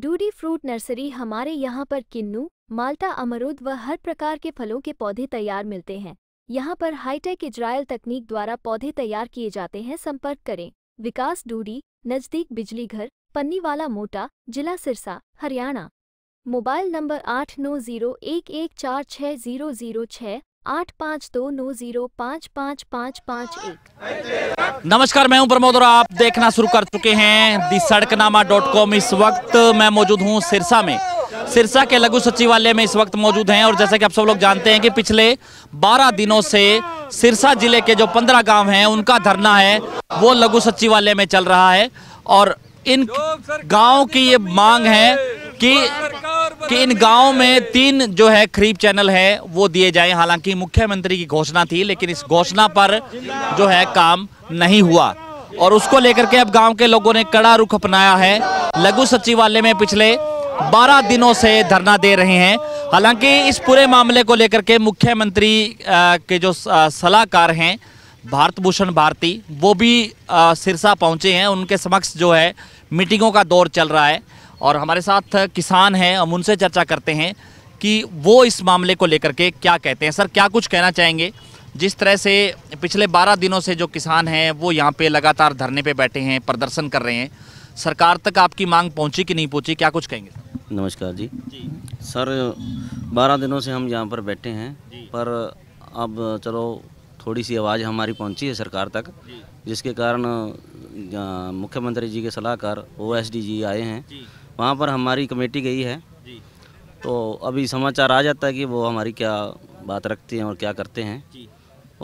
Dudi fruit nursery हमारे यहाँ पर किन्नू माल्टा अमरूद व हर प्रकार के फलों के पौधे तैयार मिलते हैं यहाँ पर हाईटेक इजराइल तकनीक द्वारा पौधे तैयार किए जाते हैं संपर्क करें विकास डूडी नज़दीक बिजली घर पन्नीवाला मोटा जिला सिरसा हरियाणा मोबाइल नंबर आठ नौ जीरो एक एक चार छः जीरो जीरो छः आठ पाँच दो नौ जीरो पाँच पाँच पाँच पाँच एक नमस्कार मैं हूं प्रमोद और आप देखना शुरू कर चुके हैं दी सड़कनामा डॉट कॉम इस वक्त मैं मौजूद हूं सिरसा में सिरसा के लघु सचिवालय में इस वक्त मौजूद हैं और जैसा कि आप सब लोग जानते हैं कि पिछले 12 दिनों से सिरसा जिले के जो 15 गांव हैं उनका धरना है वो लघु सचिवालय में चल रहा है और इन गांव की ये मांग है कि कि इन गाँव में तीन जो है खरीफ चैनल है वो दिए जाए हालांकि मुख्यमंत्री की घोषणा थी लेकिन इस घोषणा पर जो है काम नहीं हुआ और उसको लेकर के अब गांव के लोगों ने कड़ा रुख अपनाया है लघु सचिवालय में पिछले 12 दिनों से धरना दे रहे हैं हालांकि इस पूरे मामले को लेकर के मुख्यमंत्री के जो सलाहकार हैं भारत भूषण भारती वो भी सिरसा पहुंचे हैं उनके समक्ष जो है मीटिंगों का दौर चल रहा है और हमारे साथ किसान हैं हम उनसे चर्चा करते हैं कि वो इस मामले को लेकर के क्या कहते हैं सर क्या कुछ कहना चाहेंगे जिस तरह से पिछले 12 दिनों से जो किसान हैं वो यहाँ पे लगातार धरने पे बैठे हैं प्रदर्शन कर रहे हैं सरकार तक आपकी मांग पहुँची कि नहीं पहुँची क्या कुछ कहेंगे नमस्कार जी, जी। सर बारह दिनों से हम यहाँ पर बैठे हैं पर अब चलो थोड़ी सी आवाज़ हमारी पहुँची है सरकार तक जिसके कारण मुख्यमंत्री जी के सलाहकार ओ जी आए हैं वहाँ पर हमारी कमेटी गई है तो अभी समाचार आ जाता है कि वो हमारी क्या बात रखते हैं और क्या करते हैं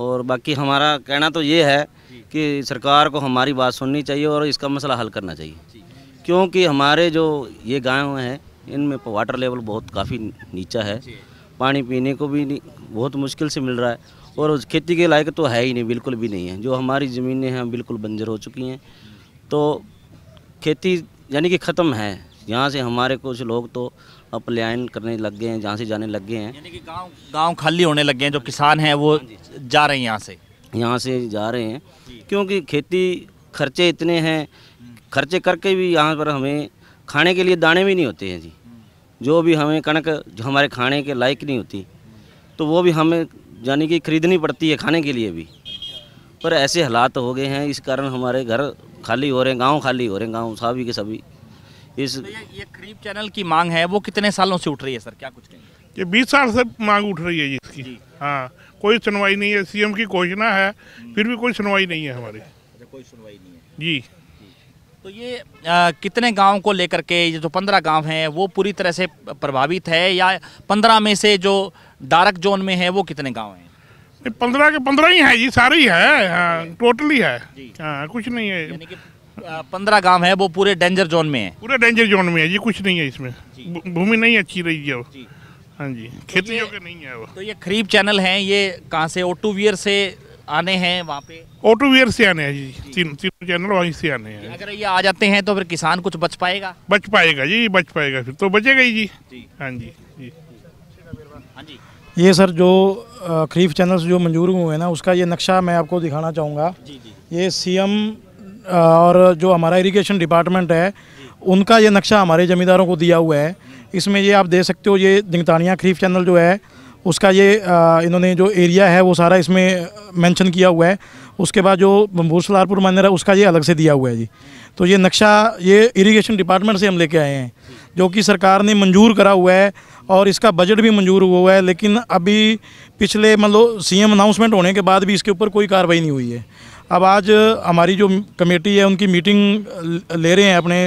और बाकी हमारा कहना तो ये है कि सरकार को हमारी बात सुननी चाहिए और इसका मसला हल करना चाहिए क्योंकि हमारे जो ये गाँव हैं इनमें वाटर लेवल बहुत काफ़ी नीचा है पानी पीने को भी बहुत मुश्किल से मिल रहा है और खेती के लायक तो है ही नहीं बिल्कुल भी नहीं है जो हमारी ज़मीनें हैं बिल्कुल बंजर हो चुकी हैं तो खेती यानी कि ख़त्म है यहाँ से हमारे कुछ लोग तो अपलायन करने लग गए हैं जहाँ से जाने लग गए हैं गाँव खाली होने लग गए हैं जो किसान हैं वो हाँ जा रहे हैं यहाँ से यहाँ से जा रहे हैं क्योंकि खेती खर्चे इतने हैं खर्चे करके भी यहाँ पर हमें खाने के लिए दाने भी नहीं होते हैं जी जो भी हमें कणक जो हमारे खाने के लायक नहीं होती तो वो भी हमें यानी कि खरीदनी पड़ती है खाने के लिए भी पर ऐसे हालात हो गए हैं इस कारण हमारे घर खाली हो रहे हैं गांव खाली हो रहे हैं गांव सभी के सभी इस तो ये, ये चैनल की मांग है वो कितने सालों से उठ रही है सर क्या कुछ कहेंगे ये बीस साल से मांग उठ रही है इसकी हाँ कोई सुनवाई नहीं है सीएम की घोषणा है फिर भी कोई सुनवाई नहीं है हमारी अच्छा, कोई सुनवाई नहीं है जी तो ये आ, कितने गांव को लेकर के ये जो पंद्रह गांव हैं वो पूरी तरह से प्रभावित है या पंद्रह में से जो डार्क जोन में है वो कितने गांव हैं पंद्रह के पंद्रह ही हैं जी सारे ही है हाँ टोटली है हाँ कुछ नहीं है पंद्रह गांव है वो पूरे डेंजर जोन में है पूरे डेंजर जोन में है ये कुछ नहीं है इसमें भूमि नहीं अच्छी रही है हाँ जी तो खेती तो नहीं है वो तो ये खरीब चैनल है ये कहाँ से ओटू वियर से आने हैं वहाँ पे ओटू वियर से आने हैं जी तीन तीनों चैनल वहीं से आने हैं अगर ये आ जाते हैं तो फिर किसान कुछ बच पाएगा बच पाएगा जी बच पाएगा फिर तो बचेगा ही जी हाँ जी जी हाँ जी ये सर जो खरीफ चैनल जो मंजूर हुए हैं ना उसका ये नक्शा मैं आपको दिखाना चाहूँगा ये सीएम और जो हमारा इरिगेशन डिपार्टमेंट है उनका ये नक्शा हमारे ज़मींदारों को दिया हुआ है इसमें ये आप देख सकते हो ये दिंगतानिया खरीफ चैनल जो है उसका ये इन्होंने जो एरिया है वो सारा इसमें मेंशन किया हुआ है उसके बाद जो बम्बूर सलारपुर मंदिर है उसका ये अलग से दिया हुआ है जी तो ये नक्शा ये इरिगेशन डिपार्टमेंट से हम लेके आए हैं जो कि सरकार ने मंजूर करा हुआ है और इसका बजट भी मंजूर हुआ है लेकिन अभी पिछले मतलब सीएम अनाउंसमेंट होने के बाद भी इसके ऊपर कोई कार्रवाई नहीं हुई है अब आज हमारी जो कमेटी है उनकी मीटिंग ले रहे हैं अपने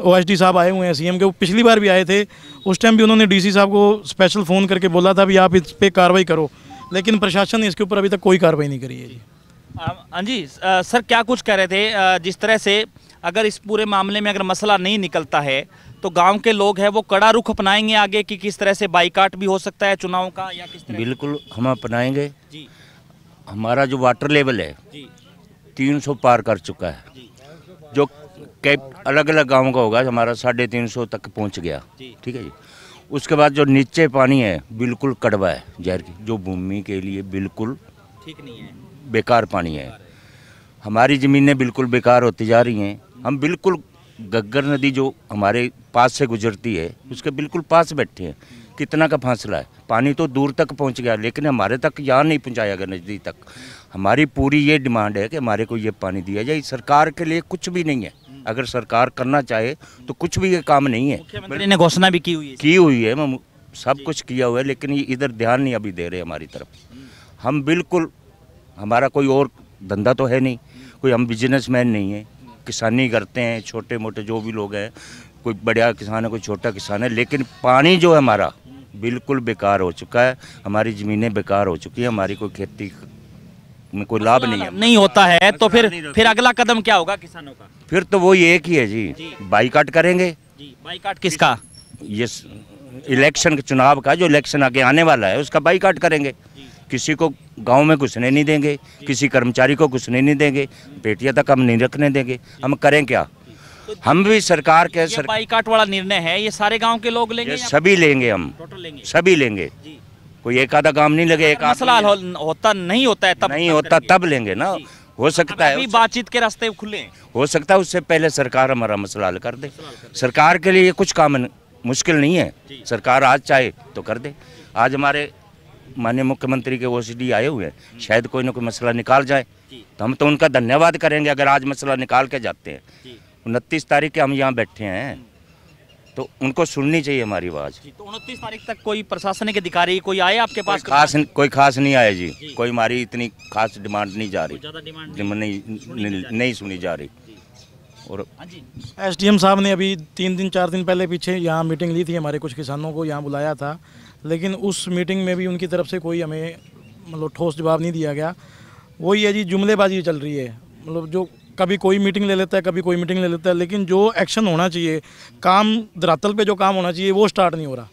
ओ साहब आए हुए हैं सीएम के वो पिछली बार भी आए थे उस टाइम भी उन्होंने डीसी साहब को स्पेशल फ़ोन करके बोला था भी आप इस पर कार्रवाई करो लेकिन प्रशासन ने इसके ऊपर अभी तक कोई कार्रवाई नहीं करी है जी हाँ जी सर क्या कुछ कह रहे थे जिस तरह से अगर इस पूरे मामले में अगर मसला नहीं निकलता है तो गांव के लोग हैं वो कड़ा रुख अपनाएंगे आगे कि किस तरह से बाइकाट भी हो सकता है चुनाव का या किस तरह बिल्कुल हम अपनाएंगे जी हमारा जो वाटर लेवल है जी तीन सौ पार कर चुका है जो कैप अलग अलग गाँव का होगा हमारा साढ़े तीन सौ तक पहुँच गया ठीक है जी उसके बाद जो नीचे पानी है बिल्कुल कड़वा है जहर की जो भूमि के लिए बिल्कुल ठीक नहीं है बेकार पानी है हमारी ज़मीनें बिल्कुल बेकार होती जा रही हैं हम बिल्कुल गग्गर नदी जो हमारे पास से गुजरती है उसके बिल्कुल पास बैठे हैं कितना का फासला है पानी तो दूर तक पहुंच गया लेकिन हमारे तक यहाँ नहीं पहुंचाया गया नज़दीक तक हमारी पूरी ये डिमांड है कि हमारे को ये पानी दिया जाए सरकार के लिए कुछ भी नहीं है अगर सरकार करना चाहे तो कुछ भी ये काम नहीं है मुख्यमंत्री ने घोषणा भी की हुई है की हुई है सब कुछ किया हुआ है लेकिन ये इधर ध्यान नहीं अभी दे रहे हमारी तरफ हम बिल्कुल हमारा कोई और धंधा तो है नहीं कोई हम बिजनेस नहीं है किसानी करते हैं छोटे मोटे जो भी लोग हैं कोई बड़ा किसान है कोई छोटा किसान है लेकिन पानी जो है हमारा बिल्कुल बेकार हो चुका है हमारी ज़मीनें बेकार हो चुकी है हमारी कोई खेती में कोई लाभ नहीं है नहीं होता है तो, तो फिर फिर अगला कदम क्या होगा किसानों का फिर तो वो ये एक ही है जी, बाईकाट करेंगे जी बाईकाट किसका ये इलेक्शन चुनाव का जो इलेक्शन आगे आने वाला है उसका बाईकाट करेंगे किसी को गांव में घुसने नहीं देंगे किसी कर्मचारी को घुसने नहीं देंगे बेटियां तक हम नहीं रखने देंगे हम करें क्या हम भी सरकार के सर... बाईकाट वाला निर्णय है ये सारे गांव के लोग लेंगे सभी लेंगे हम लेंगे। सभी लेंगे कोई एक आधा गाँव नहीं लगे एक मसला होता नहीं होता है तब नहीं होता तब लेंगे ना हो सकता है बातचीत के रास्ते खुले हो सकता है उससे पहले सरकार हमारा मसला हल कर दे सरकार के लिए कुछ काम मुश्किल नहीं है सरकार आज चाहे तो कर दे आज हमारे माननीय मुख्यमंत्री के ओसीडी आए हुए हैं शायद कोई ना कोई मसला निकाल जाए तो हम तो उनका धन्यवाद करेंगे अगर आज मसला निकाल के जाते हैं उनतीस तारीख के हम यहाँ बैठे हैं तो उनको सुननी चाहिए हमारी आवाज़ जी, तो उनतीस तारीख तक कोई प्रशासनिक अधिकारी कोई आए आपके पास कोई खास कोई खास नहीं आया जी।, जी कोई हमारी इतनी खास डिमांड नहीं जा रही डिमांड नहीं नहीं सुनी जा रही और एस डी एम साहब ने अभी तीन दिन चार दिन पहले पीछे यहाँ मीटिंग ली थी हमारे कुछ किसानों को यहाँ बुलाया था लेकिन उस मीटिंग में भी उनकी तरफ से कोई हमें मतलब ठोस जवाब नहीं दिया गया वही है जी जुमलेबाजी चल रही है मतलब जो कभी कोई मीटिंग ले लेता है कभी कोई मीटिंग ले लेता है लेकिन जो एक्शन होना चाहिए काम धरातल पे जो काम होना चाहिए वो स्टार्ट नहीं हो रहा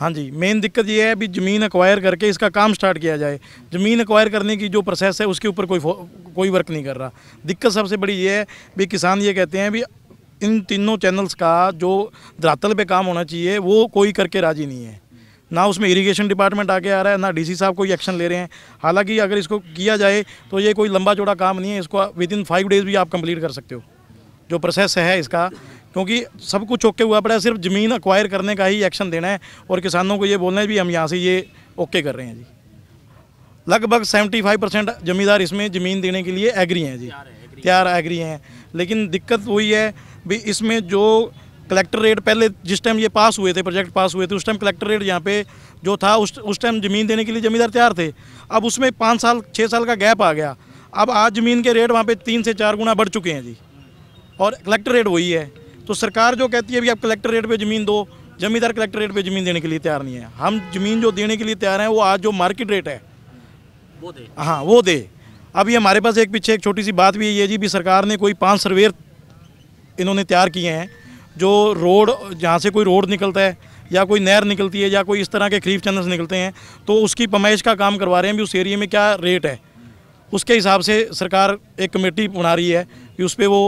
हाँ जी मेन दिक्कत ये है भी ज़मीन एक्वायर करके इसका काम स्टार्ट किया जाए ज़मीन एक्वायर करने की जो प्रोसेस है उसके ऊपर कोई कोई वर्क नहीं कर रहा दिक्कत सबसे बड़ी ये है भी किसान ये कहते हैं भी इन तीनों चैनल्स का जो धरातल पर काम होना चाहिए वो कोई करके राजी नहीं है ना उसमें इरिगेशन डिपार्टमेंट आके आ रहा है ना डीसी साहब कोई एक्शन ले रहे हैं हालांकि अगर इसको किया जाए तो ये कोई लंबा चौड़ा काम नहीं है इसको विद इन फाइव डेज़ भी आप कंप्लीट कर सकते हो जो प्रोसेस है इसका क्योंकि सब कुछ ओके हुआ पड़ा है सिर्फ ज़मीन अक्वायर करने का ही एक्शन देना है और किसानों को ये बोलना है भी हम यहाँ से ये ओके कर रहे हैं जी लगभग 75 परसेंट जमींदार इसमें ज़मीन देने के लिए एग्री हैं जी तैयार एग्री हैं लेकिन दिक्कत वही है भी इसमें जो कलेक्टर रेट पहले जिस टाइम ये पास हुए थे प्रोजेक्ट पास हुए थे उस टाइम कलेक्टर रेट यहाँ पे जो था उस उस टाइम ज़मीन देने के लिए ज़मींदार तैयार थे अब उसमें पाँच साल छः साल का गैप आ गया अब आज ज़मीन के रेट वहाँ पे तीन से चार गुना बढ़ चुके हैं जी और कलेक्टर रेट वही है तो सरकार जो कहती है भी आप कलेक्टर रेट पर ज़मीन दो ज़मींदार कलेक्टर रेट पर ज़मीन देने के लिए तैयार नहीं है हम ज़मीन जो देने के लिए तैयार हैं वो आज जो मार्केट रेट है वो दे हाँ वो दे अभी हमारे पास एक पीछे एक छोटी सी बात भी है ये जी भी सरकार ने कोई पाँच सर्वेर इन्होंने तैयार किए हैं जो रोड जहाँ से कोई रोड निकलता है या कोई नहर निकलती है या कोई इस तरह के खरीफ चैनल्स निकलते हैं तो उसकी पमाइश का काम करवा रहे हैं भी उस एरिए में क्या रेट है उसके हिसाब से सरकार एक कमेटी बना रही है कि उस पर वो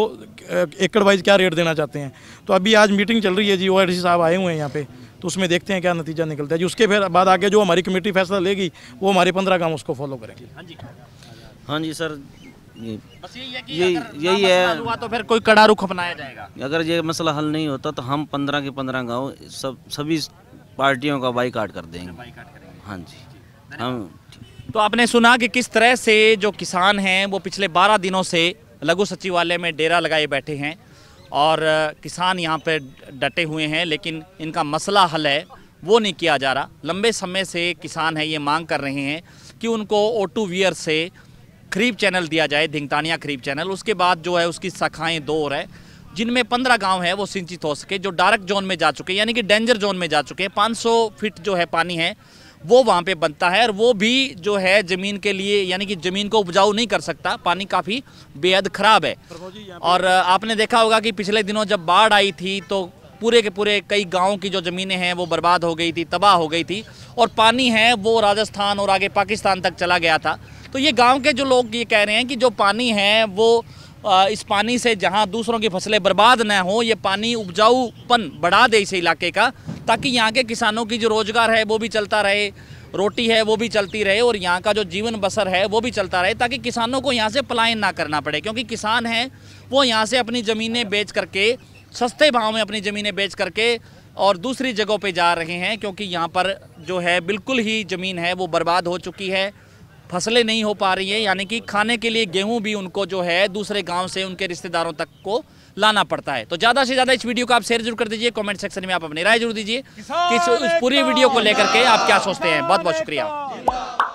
एकड़ वाइज क्या रेट देना चाहते हैं तो अभी आज मीटिंग चल रही है जी ओ साहब आए हुए हैं यहाँ पे तो उसमें देखते हैं क्या नतीजा निकलता है जी उसके फिर बाद आगे जो हमारी कमेटी फैसला लेगी वो हमारे पंद्रह काम उसको फॉलो करेंगे हाँ जी हाँ जी सर यही बस यही है कि यही यही है हुआ तो फिर कोई कड़ा रुख अपनाया जाएगा अगर ये मसला हल नहीं होता तो हम पंद्रह के पंद्रह गाँव सब सभी पार्टियों का बाईकाट कर देंगे हाँ जी हम तो आपने सुना कि किस तरह से जो किसान हैं वो पिछले 12 दिनों से लघु सचिवालय में डेरा लगाए बैठे हैं और किसान यहाँ पर डटे हुए हैं लेकिन इनका मसला हल है वो नहीं किया जा रहा लंबे समय से किसान है ये मांग कर रहे हैं कि उनको ओटू वियर से खरीब चैनल दिया जाए धिंगतानिया खरीब चैनल उसके बाद जो है उसकी शाखाएँ दो और है जिनमें पंद्रह गांव है वो सिंचित हो सके जो डार्क जोन में जा चुके हैं यानी कि डेंजर जोन में जा चुके हैं पाँच सौ फिट जो है पानी है वो वहाँ पे बनता है और वो भी जो है ज़मीन के लिए यानी कि ज़मीन को उपजाऊ नहीं कर सकता पानी काफ़ी बेहद ख़राब है और आपने देखा होगा कि पिछले दिनों जब बाढ़ आई थी तो पूरे के पूरे कई गाँव की जो ज़मीनें हैं वो बर्बाद हो गई थी तबाह हो गई थी और पानी है वो राजस्थान और आगे पाकिस्तान तक चला गया था तो ये गांव के जो लोग ये कह रहे हैं कि जो पानी है वो इस पानी से जहां दूसरों की फसलें बर्बाद ना हो ये पानी उपजाऊपन बढ़ा दे इस इलाके का ताकि यहाँ के किसानों की जो रोज़गार है वो भी चलता रहे रोटी है वो भी चलती रहे और यहाँ का जो जीवन बसर है वो भी चलता रहे ताकि किसानों को यहाँ से पलायन ना करना पड़े क्योंकि किसान हैं वो यहाँ से अपनी ज़मीनें बेच करके सस्ते भाव में अपनी ज़मीनें बेच करके और दूसरी जगहों पे जा रहे हैं क्योंकि यहाँ पर जो है बिल्कुल ही ज़मीन है वो बर्बाद हो चुकी है फसलें नहीं हो पा रही हैं यानी कि खाने के लिए गेहूं भी उनको जो है दूसरे गांव से उनके रिश्तेदारों तक को लाना पड़ता है तो ज़्यादा से ज़्यादा इस वीडियो को आप शेयर जरूर कर दीजिए कमेंट सेक्शन में आप अपनी राय जरूर दीजिए कि इस पूरी वीडियो को लेकर के आप क्या सोचते हैं बहुत बहुत शुक्रिया